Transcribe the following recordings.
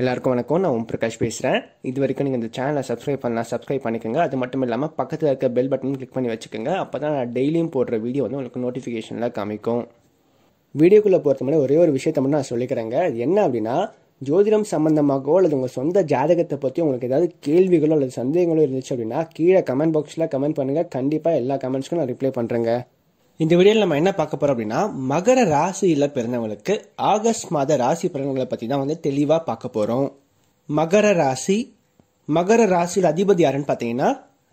எல்லாருக்கும் வணக்கம் நான் ஓம் பிரகாஷ் பேசுகிறேன் இது வரைக்கும் நீங்கள் இந்த சேனலை சப்ஸ்கிரைப் பண்ணலாம் சப்ஸ்கிரைப் பண்ணிக்கோங்க அது மட்டும் இல்லாமல் பக்கத்தில் இருக்க பெல் பட்டன் கிளிக் பண்ணி வச்சுக்கோங்க அப்போ தான் நான் டெய்லியும் போடுற வீடியோ வந்து உங்களுக்கு நோட்டிஃபிகேஷனில் காமிக்கும் வீடியோக்குள்ளே பொறுத்த மாதிரி ஒரே ஒரு விஷயத்த மட்டும் நான் சொல்லிக்கிறேங்க என்ன அப்படின்னா ஜோதிடம் சம்மந்தமாகவோ அல்லது உங்கள் சொந்த ஜாதகத்தை பற்றி உங்களுக்கு ஏதாவது கேள்விகளோ அல்லது சந்தேகங்களோ இருந்துச்சு அப்படின்னா கீழே கமெண்ட் பாக்ஸில் கமெண்ட் பண்ணுங்கள் கண்டிப்பாக எல்லா கமெண்ட்ஸ்க்கும் நான் ரிப்ளை பண்ணுறேங்க இந்த வீடியோவில் நம்ம என்ன பார்க்க போகிறோம் அப்படின்னா மகர ராசியில் பிறந்தவங்களுக்கு ஆகஸ்ட் மாத ராசி பிறந்தவங்களை பற்றி தான் வந்து தெளிவாக பார்க்க போகிறோம் மகர ராசி மகர ராசியில் அதிபதி யாருன்னு பார்த்தீங்கன்னா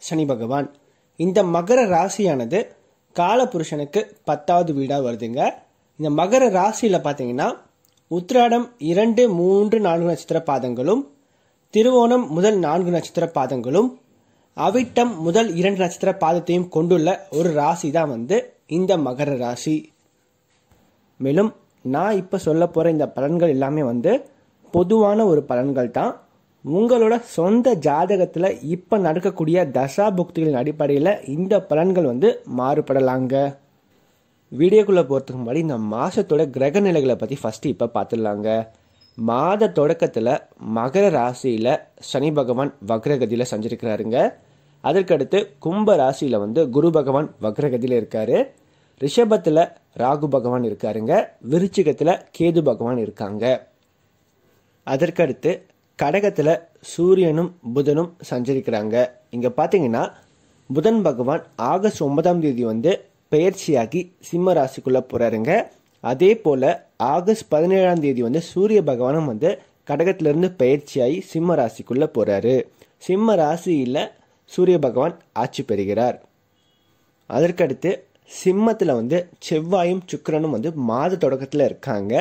சனி பகவான் இந்த மகர ராசியானது காலபுருஷனுக்கு பத்தாவது வீடாக வருதுங்க இந்த மகர ராசியில் பார்த்தீங்கன்னா உத்ராடம் இரண்டு மூன்று நான்கு நட்சத்திர பாதங்களும் திருவோணம் முதல் நான்கு நட்சத்திர பாதங்களும் அவிட்டம் முதல் இரண்டு நட்சத்திர பாதத்தையும் கொண்டுள்ள ஒரு ராசி தான் வந்து இந்த மகர ராசி மேலும் நான் இப்போ சொல்ல போகிற இந்த பலன்கள் எல்லாமே வந்து பொதுவான ஒரு பலன்கள் தான் உங்களோட சொந்த ஜாதகத்தில் இப்போ நடக்கக்கூடிய தசா புக்திகளின் அடிப்படையில் இந்த பலன்கள் வந்து மாறுபடலாங்க வீடியோக்குள்ளே போகிறதுக்கு முன்னாடி இந்த மாதத்தோட கிரக நிலைகளை பற்றி ஃபஸ்ட்டு இப்போ பார்த்துடலாங்க மாத தொடக்கத்தில் மகர ராசியில் சனி பகவான் வக்ரகதியில் செஞ்சிருக்கிறாருங்க அதற்கடுத்து கும்ப ராசியில் வந்து குரு பகவான் வக்ரகதியில் இருக்காரு ரிஷபத்தில் ராகு பகவான் இருக்காருங்க விருச்சிகத்தில் கேது பகவான் இருக்காங்க அதற்கடுத்து கடகத்தில் சூரியனும் புதனும் சஞ்சரிக்கிறாங்க இங்கே பார்த்தீங்கன்னா புதன் பகவான் ஆகஸ்ட் ஒன்பதாம் தேதி வந்து பெயர்ச்சியாகி சிம்ம ராசிக்குள்ளே போகிறாருங்க அதே போல் ஆகஸ்ட் பதினேழாம் தேதி வந்து சூரிய பகவானும் வந்து கடகத்திலிருந்து பயிற்சியாகி சிம்ம ராசிக்குள்ளே போகிறாரு சிம்ம ராசியில் சூரிய பகவான் ஆட்சி பெறுகிறார் அதற்கடுத்து சிம்மத்தில் வந்து செவ்வாயும் சுக்கரனும் வந்து மாத தொடக்கத்தில் இருக்காங்க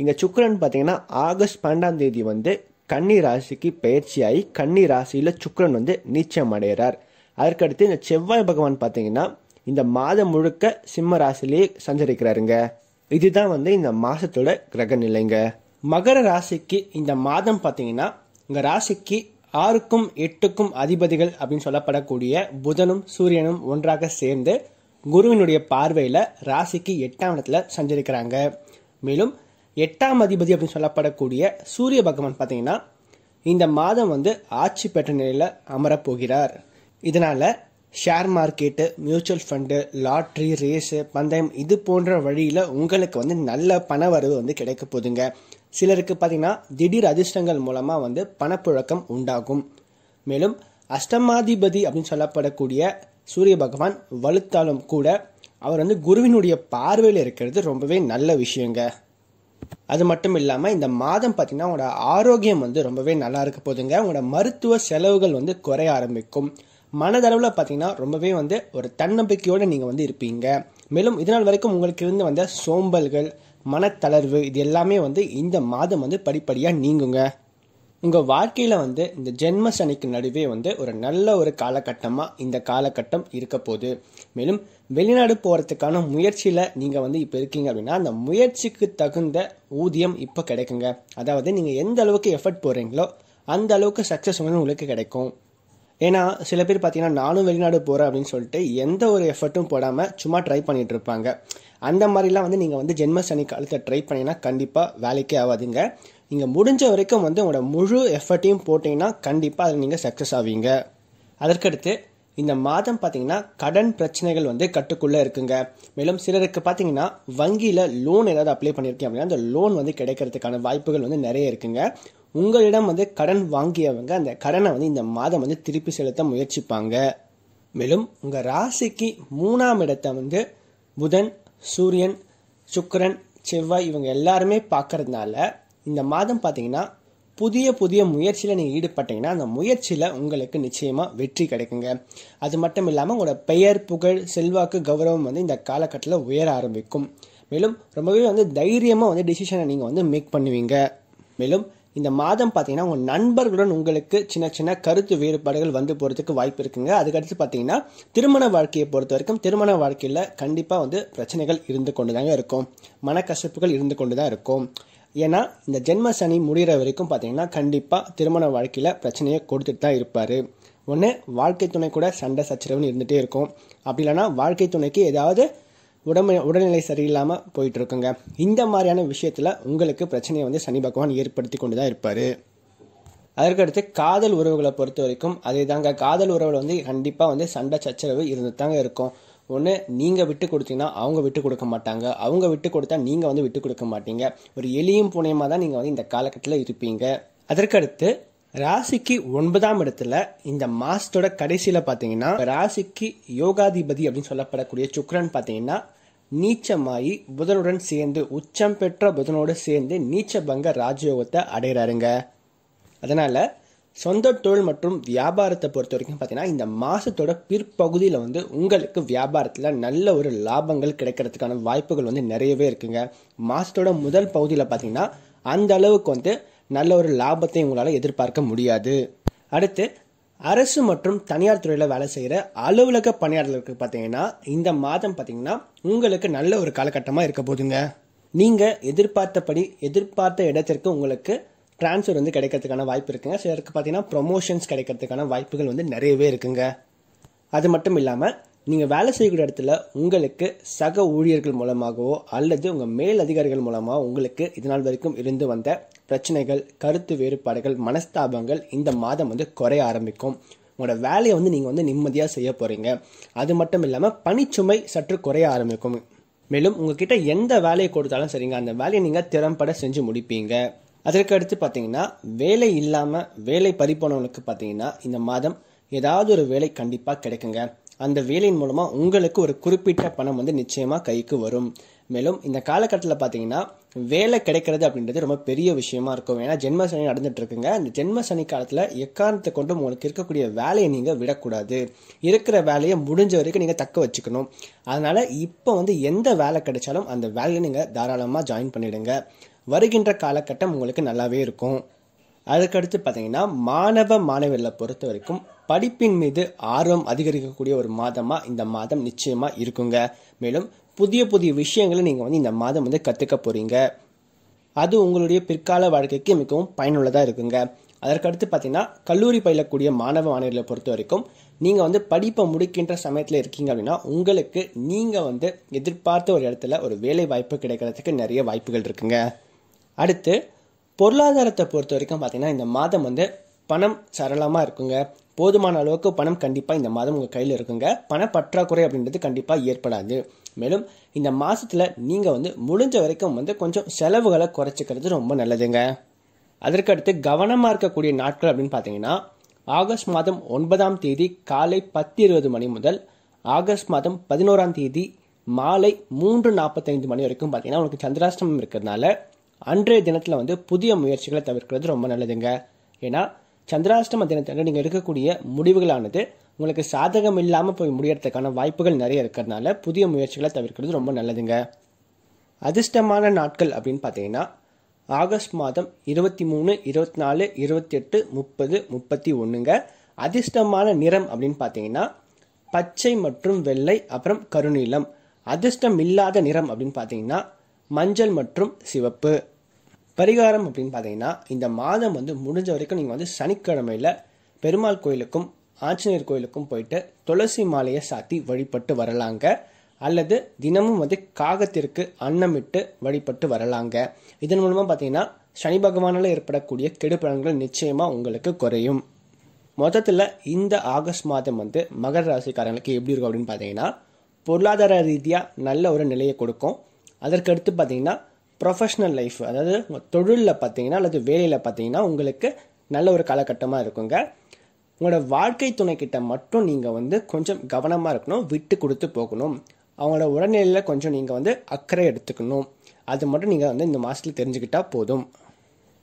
இங்கே சுக்கரன் பார்த்தீங்கன்னா ஆகஸ்ட் பன்னெண்டாம் தேதி வந்து கன்னி ராசிக்கு பயிற்சியாகி கன்னி ராசியில் சுக்கரன் வந்து நீச்சம் அடைகிறார் அதற்கடுத்து இந்த செவ்வாய் பகவான் பார்த்தீங்கன்னா இந்த மாதம் முழுக்க சிம்ம ராசிலேயே சஞ்சரிக்கிறாருங்க இதுதான் வந்து இந்த மாதத்தோட கிரக நிலைங்க மகர ராசிக்கு இந்த மாதம் பார்த்தீங்கன்னா உங்கள் ராசிக்கு ஆறுக்கும் எட்டுக்கும் அதிபதிகள் அப்படின்னு சொல்லப்படக்கூடிய புதனும் சூரியனும் ஒன்றாக சேர்ந்து குருவினுடைய பார்வையில் ராசிக்கு எட்டாம் இடத்துல சஞ்சரிக்கிறாங்க மேலும் எட்டாம் அதிபதி அப்படின்னு சொல்லப்படக்கூடிய சூரிய பகவான் பார்த்தீங்கன்னா இந்த மாதம் வந்து ஆட்சி பெற்ற நிலையில் அமரப்போகிறார் இதனால் share market mutual fund lottery race பந்தயம் இது போன்ற வழியில் உங்களுக்கு வந்து நல்ல பண வரவு வந்து கிடைக்க போதுங்க சிலருக்கு பார்த்தீங்கன்னா திடீர் அதிர்ஷ்டங்கள் மூலமாக வந்து பணப்புழக்கம் உண்டாகும் மேலும் அஷ்டமாதிபதி அப்படின்னு சொல்லப்படக்கூடிய சூரிய பகவான் வலுத்தாலும் கூட அவர் வந்து குருவினுடைய பார்வையில் இருக்கிறது ரொம்பவே நல்ல விஷயங்க அது மட்டும் இல்லாமல் இந்த மாதம் பார்த்தீங்கன்னா உங்களோட ஆரோக்கியம் வந்து ரொம்பவே நல்லா இருக்க போதுங்க உங்களோட மருத்துவ செலவுகள் வந்து குறைய ஆரம்பிக்கும் மனதளவில் பார்த்தீங்கன்னா ரொம்பவே வந்து ஒரு தன்னம்பிக்கையோடு நீங்கள் வந்து இருப்பீங்க மேலும் இதனால் வரைக்கும் உங்களுக்கு இருந்து வந்த சோம்பல்கள் மனத்தளர்வு இது எல்லாமே வந்து இந்த மாதம் வந்து படிப்படியாக நீங்குங்க உங்கள் வாழ்க்கையில் வந்து இந்த ஜென்ம சனிக்கு நடுவே வந்து ஒரு நல்ல ஒரு காலகட்டமாக இந்த காலகட்டம் இருக்க போகுது மேலும் வெளிநாடு போகிறதுக்கான முயற்சியில் நீங்கள் வந்து இப்போ இருக்கீங்க அப்படின்னா அந்த முயற்சிக்கு தகுந்த ஊதியம் இப்போ கிடைக்குங்க அதாவது நீங்கள் எந்த அளவுக்கு எஃபர்ட் போடுறீங்களோ அந்த அளவுக்கு சக்ஸஸ் வந்து உங்களுக்கு கிடைக்கும் ஏன்னா சில பேர் பார்த்தீங்கன்னா நானும் வெளிநாடு போகிறேன் அப்படின்னு சொல்லிட்டு எந்த ஒரு எஃபர்ட்டும் போடாமல் சும்மா ட்ரை பண்ணிட்டு இருப்பாங்க அந்த மாதிரிலாம் வந்து நீங்கள் வந்து ஜென்ம சனி காலத்தை ட்ரை பண்ணிங்கன்னா கண்டிப்பாக வேலைக்கே ஆகாதுங்க நீங்கள் முடிஞ்ச வரைக்கும் வந்து உங்களோட முழு எஃபர்ட்டையும் போட்டிங்கன்னா கண்டிப்பாக அதில் நீங்கள் சக்ஸஸ் ஆவீங்க அதற்கடுத்து இந்த மாதம் பார்த்தீங்கன்னா கடன் பிரச்சனைகள் வந்து கட்டுக்குள்ளே இருக்குங்க மேலும் சிலருக்கு பார்த்தீங்கன்னா வங்கியில் லோன் ஏதாவது அப்ளை பண்ணியிருக்கீங்க அப்படின்னா அந்த லோன் வந்து கிடைக்கிறதுக்கான வாய்ப்புகள் வந்து நிறைய இருக்குங்க உங்களிடம் வந்து கடன் வாங்கியவங்க அந்த கடனை வந்து இந்த மாதம் வந்து திருப்பி செலுத்த முயற்சிப்பாங்க மேலும் உங்கள் ராசிக்கு மூணாம் இடத்தை வந்து புதன் சூரியன் சுக்கரன் செவ்வாய் இவங்க எல்லாருமே பார்க்கறதுனால இந்த மாதம் பார்த்தீங்கன்னா புதிய புதிய முயற்சியில் நீங்கள் ஈடுபட்டீங்கன்னா அந்த முயற்சியில் உங்களுக்கு நிச்சயமாக வெற்றி கிடைக்குங்க அது மட்டும் இல்லாமல் உங்களோட பெயர் புகழ் செல்வாக்கு கௌரவம் வந்து இந்த காலகட்டத்தில் உயர ஆரம்பிக்கும் மேலும் ரொம்பவே வந்து தைரியமாக வந்து டிசிஷனை நீங்கள் வந்து மேக் பண்ணுவீங்க மேலும் இந்த மாதம் பார்த்தீங்கன்னா உங்கள் நண்பர்களுடன் உங்களுக்கு சின்ன சின்ன கருத்து வேறுபாடுகள் வந்து போகிறதுக்கு வாய்ப்பு இருக்குங்க அதுக்கடுத்து பார்த்தீங்கன்னா திருமண வாழ்க்கையை பொறுத்த வரைக்கும் திருமண வாழ்க்கையில் கண்டிப்பாக வந்து பிரச்சனைகள் இருந்து கொண்டு தாங்க இருக்கும் மனக்கசப்புகள் இருந்து கொண்டு தான் இருக்கும் ஏன்னா இந்த ஜென்ம சனி முடிகிற வரைக்கும் பார்த்தீங்கன்னா கண்டிப்பாக திருமண வாழ்க்கையில் பிரச்சனையை கொடுத்துட்டு தான் இருப்பார் ஒன்று வாழ்க்கை துணை கூட சண்டை சச்சரவுன்னு இருந்துகிட்டே இருக்கும் அப்படி இல்லைன்னா வாழ்க்கை துணைக்கு ஏதாவது உடம்பு உடல்நிலை சரியில்லாமல் போயிட்டு இருக்குங்க இந்த மாதிரியான விஷயத்தில் உங்களுக்கு பிரச்சனையை வந்து சனி பகவான் ஏற்படுத்தி கொண்டு தான் இருப்பார் அதற்கடுத்து காதல் உறவுகளை பொறுத்த வரைக்கும் அதே தாங்க காதல் உறவில் வந்து கண்டிப்பாக வந்து சண்டை சச்சரவு இருந்து தாங்க இருக்கும் ஒன்று நீங்கள் விட்டு கொடுத்தீங்கன்னா அவங்க விட்டு கொடுக்க மாட்டாங்க அவங்க விட்டு கொடுத்தா நீங்கள் வந்து விட்டு கொடுக்க மாட்டீங்க ஒரு எளியும் புனையமாக தான் நீங்கள் வந்து இந்த காலகட்டத்தில் இருப்பீங்க அதற்கடுத்து ராசிக்கு ஒன்பதாம் இடத்துல இந்த மாசத்தோட கடைசியில் பார்த்தீங்கன்னா ராசிக்கு யோகாதிபதி அப்படின்னு சொல்லப்படக்கூடிய சுக்கரன் பாத்தீங்கன்னா நீச்சமாயி புதனுடன் சேர்ந்து உச்சம் பெற்ற புதனோடு சேர்ந்து பங்க ராஜயோகத்தை அடைகிறாருங்க அதனால சொந்த தொழில் மற்றும் வியாபாரத்தை பொறுத்த வரைக்கும் பார்த்தீங்கன்னா இந்த மாதத்தோட பிற்பகுதியில் வந்து உங்களுக்கு வியாபாரத்தில் நல்ல ஒரு லாபங்கள் கிடைக்கிறதுக்கான வாய்ப்புகள் வந்து நிறையவே இருக்குங்க மாதத்தோட முதல் பகுதியில் பார்த்தீங்கன்னா அந்த அளவுக்கு வந்து நல்ல ஒரு லாபத்தை உங்களால் எதிர்பார்க்க முடியாது அடுத்து அரசு மற்றும் தனியார் துறையில் வேலை செய்கிற அலுவலக பணியாளர்களுக்கு பார்த்தீங்கன்னா இந்த மாதம் பார்த்தீங்கன்னா உங்களுக்கு நல்ல ஒரு காலகட்டமாக இருக்க போதுங்க நீங்கள் எதிர்பார்த்தபடி எதிர்பார்த்த இடத்திற்கு உங்களுக்கு டிரான்ஸ்ஃபர் வந்து கிடைக்கிறதுக்கான வாய்ப்பு இருக்குங்க சிலருக்கு பார்த்தீங்கன்னா ப்ரொமோஷன்ஸ் கிடைக்கிறதுக்கான வாய்ப்புகள் வந்து நிறையவே இருக்குங்க அது மட்டும் இல்லாமல் நீங்கள் வேலை செய்யக்கூடிய இடத்துல உங்களுக்கு சக ஊழியர்கள் மூலமாகவோ அல்லது உங்கள் மேல் அதிகாரிகள் மூலமாக உங்களுக்கு இதனால் வரைக்கும் இருந்து வந்த பிரச்சனைகள் கருத்து வேறுபாடுகள் மனஸ்தாபங்கள் இந்த மாதம் வந்து குறைய ஆரம்பிக்கும் உங்களோட வேலையை வந்து நீங்கள் வந்து நிம்மதியாக செய்ய போகிறீங்க அது மட்டும் இல்லாமல் பனிச்சுமை சற்று குறைய ஆரம்பிக்கும் மேலும் உங்ககிட்ட எந்த வேலையை கொடுத்தாலும் சரிங்க அந்த வேலையை நீங்கள் திறம்பட செஞ்சு முடிப்பீங்க அதற்கு அடுத்து பார்த்தீங்கன்னா வேலை இல்லாமல் வேலை பறிப்போனவங்களுக்கு பார்த்தீங்கன்னா இந்த மாதம் ஏதாவது ஒரு வேலை கண்டிப்பாக கிடைக்குங்க அந்த வேலையின் மூலமாக உங்களுக்கு ஒரு குறிப்பிட்ட பணம் வந்து நிச்சயமாக கைக்கு வரும் மேலும் இந்த காலகட்டத்தில் பார்த்தீங்கன்னா வேலை கிடைக்கிறது அப்படின்றது ரொம்ப பெரிய விஷயமா இருக்கும் ஏன்னா ஜென்மசனி நடந்துட்டு இருக்குங்க இந்த ஜென்மசனி காலத்தில் எக்காரணத்தை கொண்டு உங்களுக்கு இருக்கக்கூடிய வேலையை நீங்கள் விடக்கூடாது இருக்கிற வேலையை முடிஞ்ச வரைக்கும் நீங்கள் தக்க வச்சுக்கணும் அதனால இப்போ வந்து எந்த வேலை கிடைச்சாலும் அந்த வேலையை நீங்கள் தாராளமாக ஜாயின் பண்ணிடுங்க வருகின்ற காலகட்டம் உங்களுக்கு நல்லாவே இருக்கும் அதுக்கடுத்து பார்த்தீங்கன்னா மாணவ மாணவர்களை பொறுத்த வரைக்கும் படிப்பின் மீது ஆர்வம் அதிகரிக்கக்கூடிய ஒரு மாதமாக இந்த மாதம் நிச்சயமாக இருக்குங்க மேலும் புதிய புதிய விஷயங்களை நீங்கள் வந்து இந்த மாதம் வந்து கற்றுக்க போகிறீங்க அது உங்களுடைய பிற்கால வாழ்க்கைக்கு மிகவும் பயனுள்ளதாக இருக்குங்க அதற்கடுத்து பார்த்தீங்கன்னா கல்லூரி பயிலக்கூடிய மாணவ மாணவர்களை பொறுத்த வரைக்கும் நீங்கள் வந்து படிப்பை முடிக்கின்ற சமயத்தில் இருக்கீங்க அப்படின்னா உங்களுக்கு நீங்கள் வந்து எதிர்பார்த்த ஒரு இடத்துல ஒரு வேலை வாய்ப்பு கிடைக்கிறதுக்கு நிறைய வாய்ப்புகள் இருக்குங்க அடுத்து பொருளாதாரத்தை பொறுத்த வரைக்கும் பார்த்தீங்கன்னா இந்த மாதம் வந்து பணம் சரளமாக இருக்குங்க போதுமான அளவுக்கு பணம் கண்டிப்பாக இந்த மாதம் உங்கள் கையில் இருக்குங்க பண பற்றாக்குறை அப்படின்றது கண்டிப்பாக ஏற்படாது மேலும் இந்த மாதத்தில் நீங்கள் வந்து முடிஞ்ச வரைக்கும் வந்து கொஞ்சம் செலவுகளை குறைச்சிக்கிறது ரொம்ப நல்லதுங்க அதற்கடுத்து கவனமாக இருக்கக்கூடிய நாட்கள் அப்படின்னு பார்த்தீங்கன்னா ஆகஸ்ட் மாதம் ஒன்பதாம் தேதி காலை பத்து இருபது மணி முதல் ஆகஸ்ட் மாதம் பதினோராம் தேதி மாலை மூன்று நாற்பத்தைந்து மணி வரைக்கும் பார்த்தீங்கன்னா உங்களுக்கு சந்திராஷ்டமம் இருக்கிறதுனால அன்றைய தினத்தில் வந்து புதிய முயற்சிகளை தவிர்க்கிறது ரொம்ப நல்லதுங்க ஏன்னா சந்திராஷ்டம தினத்தன்று நீங்கள் எடுக்கக்கூடிய முடிவுகளானது உங்களுக்கு சாதகம் இல்லாமல் போய் முடியறதுக்கான வாய்ப்புகள் நிறைய இருக்கிறதுனால புதிய முயற்சிகளை தவிர்க்கிறது ரொம்ப நல்லதுங்க அதிர்ஷ்டமான நாட்கள் அப்படின்னு பார்த்தீங்கன்னா ஆகஸ்ட் மாதம் இருபத்தி மூணு இருபத்தி நாலு இருபத்தி எட்டு முப்பது முப்பத்தி ஒன்றுங்க அதிர்ஷ்டமான நிறம் அப்படின்னு பார்த்தீங்கன்னா பச்சை மற்றும் வெள்ளை அப்புறம் கருநீலம் அதிர்ஷ்டம் இல்லாத நிறம் அப்படின்னு பார்த்தீங்கன்னா மஞ்சள் மற்றும் சிவப்பு பரிகாரம் அப்படின்னு பார்த்தீங்கன்னா இந்த மாதம் வந்து முடிஞ்ச வரைக்கும் நீங்கள் வந்து சனிக்கிழமையில் பெருமாள் கோயிலுக்கும் ஆஞ்சநேயர் கோயிலுக்கும் போயிட்டு துளசி மாலையை சாத்தி வழிபட்டு வரலாங்க அல்லது தினமும் வந்து காகத்திற்கு அன்னமிட்டு வழிபட்டு வரலாங்க இதன் மூலமாக பார்த்தீங்கன்னா சனி பகவானால் ஏற்படக்கூடிய கெடுபலன்கள் நிச்சயமாக உங்களுக்கு குறையும் மொத்தத்தில் இந்த ஆகஸ்ட் மாதம் வந்து மகர ராசிக்காரங்களுக்கு எப்படி இருக்கும் அப்படின்னு பார்த்தீங்கன்னா பொருளாதார ரீதியாக நல்ல ஒரு நிலையை கொடுக்கும் அதற்கடுத்து பார்த்தீங்கன்னா ப்ரொஃபஷ்னல் லைஃப் அதாவது உங்கள் தொழிலில் பார்த்தீங்கன்னா அல்லது வேலையில் பார்த்தீங்கன்னா உங்களுக்கு நல்ல ஒரு காலகட்டமாக இருக்குங்க உங்களோட வாழ்க்கை துணைக்கிட்ட மட்டும் நீங்கள் வந்து கொஞ்சம் கவனமாக இருக்கணும் விட்டு கொடுத்து போகணும் அவங்களோட உடல்நிலையில் கொஞ்சம் நீங்கள் வந்து அக்கறை எடுத்துக்கணும் அது மட்டும் நீங்கள் வந்து இந்த மாதத்தில் தெரிஞ்சுக்கிட்டால் போதும்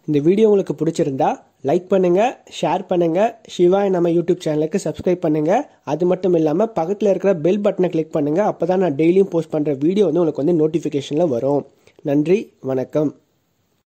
இந்த வீடியோ உங்களுக்கு பிடிச்சிருந்தா லைக் பண்ணுங்கள் ஷேர் பண்ணுங்கள் சிவாய் நம்ம யூடியூப் சேனலுக்கு சப்ஸ்கிரைப் பண்ணுங்கள் அது மட்டும் இல்லாமல் பக்கத்தில் இருக்கிற பெல் பட்டனை கிளிக் பண்ணுங்கள் அப்போ தான் நான் டெய்லியும் போஸ்ட் பண்ணுற வீடியோ வந்து உங்களுக்கு வந்து நோட்டிஃபிகேஷனில் வரும் நன்றி வணக்கம்